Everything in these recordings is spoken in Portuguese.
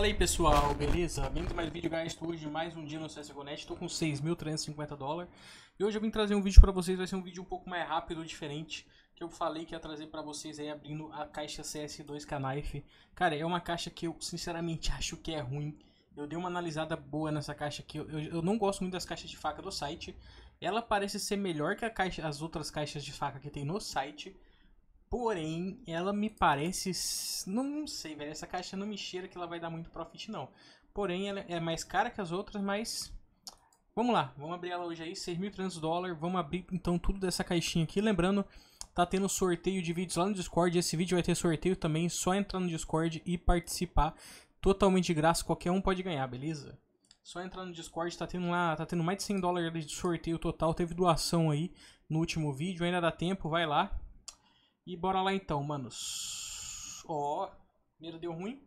Fala aí pessoal, beleza? Bem-vindo mais um vídeo Estou hoje, mais um dia no CSGONET. estou com 6.350 dólares E hoje eu vim trazer um vídeo para vocês, vai ser um vídeo um pouco mais rápido, diferente Que eu falei que ia trazer para vocês aí abrindo a caixa CS2 Knife Cara, é uma caixa que eu sinceramente acho que é ruim Eu dei uma analisada boa nessa caixa aqui, eu, eu, eu não gosto muito das caixas de faca do site Ela parece ser melhor que caixa, as outras caixas de faca que tem no site Porém, ela me parece. Não sei, velho. Essa caixa não me cheira que ela vai dar muito profit, não. Porém, ela é mais cara que as outras, mas. Vamos lá, vamos abrir ela hoje aí, 6.300 dólares. Vamos abrir então tudo dessa caixinha aqui. Lembrando, tá tendo sorteio de vídeos lá no Discord. Esse vídeo vai ter sorteio também. Só entrar no Discord e participar totalmente de graça. Qualquer um pode ganhar, beleza? Só entrar no Discord, tá tendo lá, tá tendo mais de 100 dólares de sorteio total. Teve doação aí no último vídeo, ainda dá tempo, vai lá. E bora lá então, manos. Ó, oh, primeira deu ruim.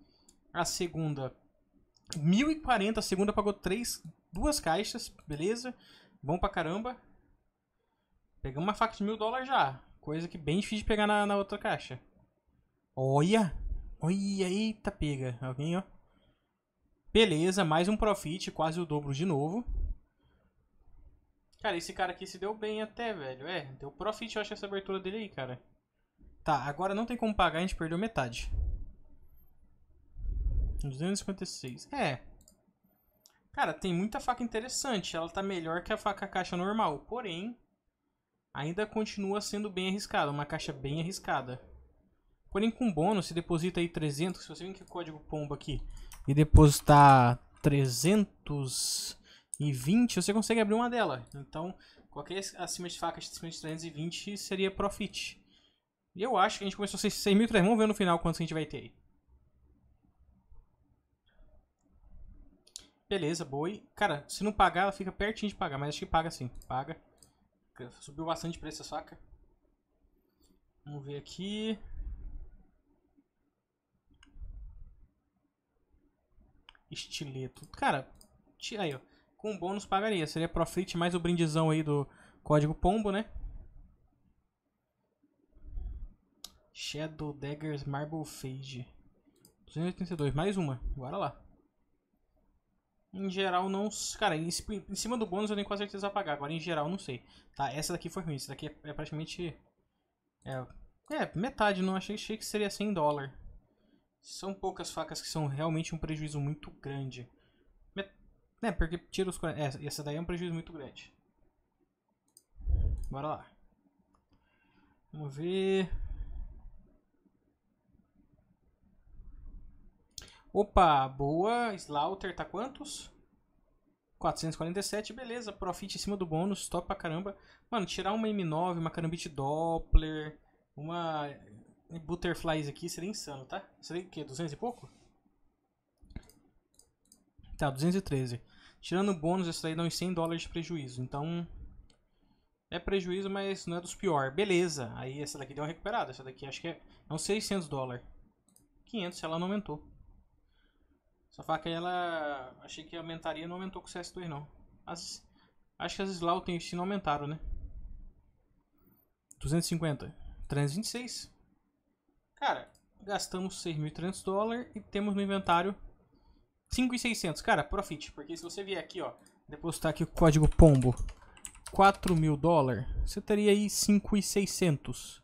A segunda, 1040. A segunda pagou três duas caixas, beleza. Bom pra caramba. Pegamos uma faca de mil dólares já. Coisa que bem difícil de pegar na, na outra caixa. Olha! Olha, eita pega. Alguém, ó. Beleza, mais um profit, quase o dobro de novo. Cara, esse cara aqui se deu bem até, velho. É, deu profit, eu acho, essa abertura dele aí, cara. Tá, agora não tem como pagar, a gente perdeu metade. 256. É. Cara, tem muita faca interessante. Ela tá melhor que a faca caixa normal. Porém, ainda continua sendo bem arriscada. Uma caixa bem arriscada. Porém, com bônus, se deposita aí 300. Se você vir que código pombo aqui e depositar 320, você consegue abrir uma dela. Então, qualquer acima de faca acima de 320 seria profit. E eu acho que a gente começou a 6.300, vamos ver no final quantos a gente vai ter aí. Beleza, boi. Cara, se não pagar, ela fica pertinho de pagar, mas acho que paga sim. Paga. Subiu bastante preço saca. Vamos ver aqui. Estileto. Cara, aí, ó. Com bônus pagaria. Seria profit mais o brindizão aí do código pombo, né? Shadow Daggers Marble Fade 282, mais uma. Bora lá. Em geral, não... Cara, em, cima do bônus eu nem quase certeza apagar. Agora, em geral, não sei. Tá, essa daqui foi ruim. Essa daqui é, é praticamente... É, é, metade. Não achei, achei que seria 100 dólar. São poucas facas que são realmente um prejuízo muito grande. Met é, porque tira os... É, essa daí é um prejuízo muito grande. Bora lá. Vamos ver... Opa, boa. Slaughter tá quantos? 447, beleza. Profit em cima do bônus, top pra caramba. Mano, tirar uma M9, uma Carambit Doppler, uma Butterflies aqui seria insano, tá? Seria o quê? 200 e pouco? Tá, 213. Tirando o bônus, isso daí dá uns 100 dólares de prejuízo. Então, é prejuízo, mas não é dos pior. Beleza, aí essa daqui deu uma recuperada. Essa daqui acho que é, é uns 600 dólares. 500 se ela não aumentou. Essa faca aí, ela. Achei que aumentaria, não aumentou com o CS2 não. As... Acho que as Slaw tem não aumentaram, né? 250. 326. Cara, gastamos 6.300 dólares e temos no inventário 5.600. Cara, profit. Porque se você vier aqui, ó, depositar aqui o código POMBO 4.000 dólares, você teria aí 5.600.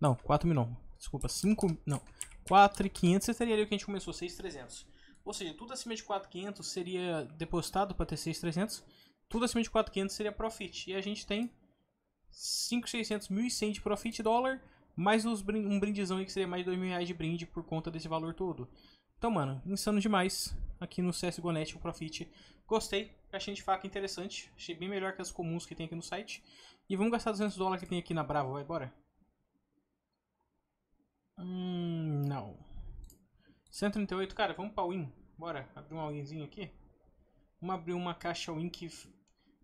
Não, 4.000 não. Desculpa, 5... Não. 4.500 você teria ali o que a gente começou, 6.300. Ou seja, tudo acima de 4.500 seria depositado para ter 6300 Tudo acima de 4.500 seria profit. E a gente tem 5.600.100 de profit dólar. Mais uns um brindezão aí que seria mais de 2 mil reais de brinde por conta desse valor todo. Então, mano, insano demais aqui no CSGO o Profit. Gostei, caixinha de faca interessante. Achei bem melhor que as comuns que tem aqui no site. E vamos gastar 200 dólares que tem aqui na Bravo, vai, bora. Hum, não. 138, cara, vamos pra Win. Bora abrir um alguémzinho aqui. Vamos abrir uma caixa Win que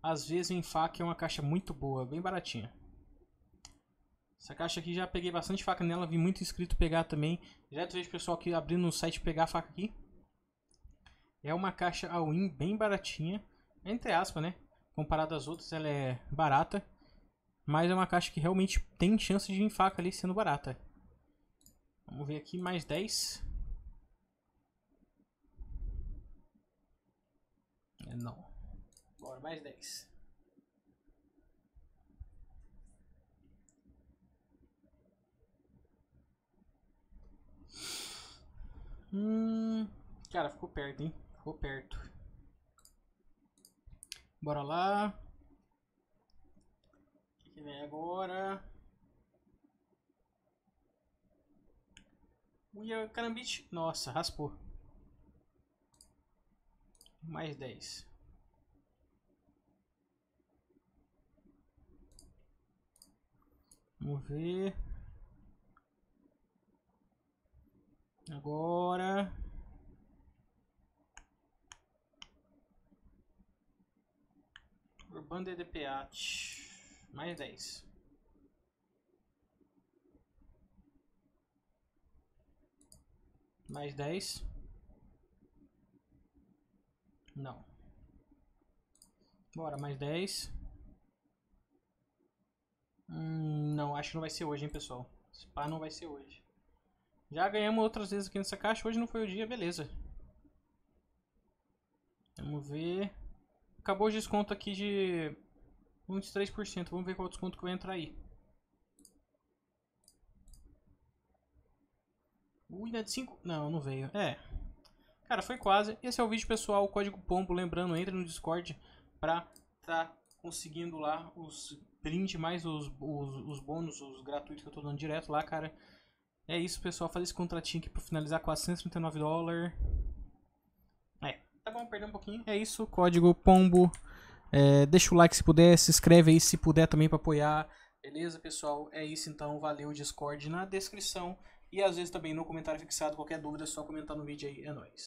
às vezes em faca é uma caixa muito boa, bem baratinha. Essa caixa aqui já peguei bastante faca nela, vi muito inscrito pegar também. Já vejo pessoal que abrindo no site pegar a faca aqui. É uma caixa all-in bem baratinha, entre aspas, né? Comparado às outras, ela é barata. Mas é uma caixa que realmente tem chance de vir faca ali sendo barata. Vamos ver aqui, mais 10. não. Bora, mais 10. Hum, cara, ficou perto, hein? Ficou perto. Bora lá. O que, que vem agora? Uia, carambite. É Nossa, raspou. Mais 10. Vamos ver. Agora. Urban é DDPAT. Mais dez Mais dez Não. Bora, mais dez acho que não vai ser hoje, hein, pessoal. Esse pá não vai ser hoje. Já ganhamos outras vezes aqui nessa caixa. Hoje não foi o dia, beleza. Vamos ver. Acabou o desconto aqui de 23%. Vamos ver qual desconto que vai entrar aí. Ui, não é de 5? Não, não veio. É. Cara, foi quase. Esse é o vídeo, pessoal. O código POMBO. Lembrando, entre no Discord pra tá conseguindo lá os print mais os, os, os bônus, os gratuitos que eu tô dando direto lá, cara. É isso, pessoal. Fazer esse contratinho aqui pra finalizar 439 dólares. É, tá bom, perder um pouquinho. É isso, código POMBO. É, deixa o like se puder, se inscreve aí se puder também para apoiar. Beleza, pessoal? É isso então. Valeu, Discord na descrição. E às vezes também no comentário fixado. Qualquer dúvida é só comentar no vídeo aí. É nóis.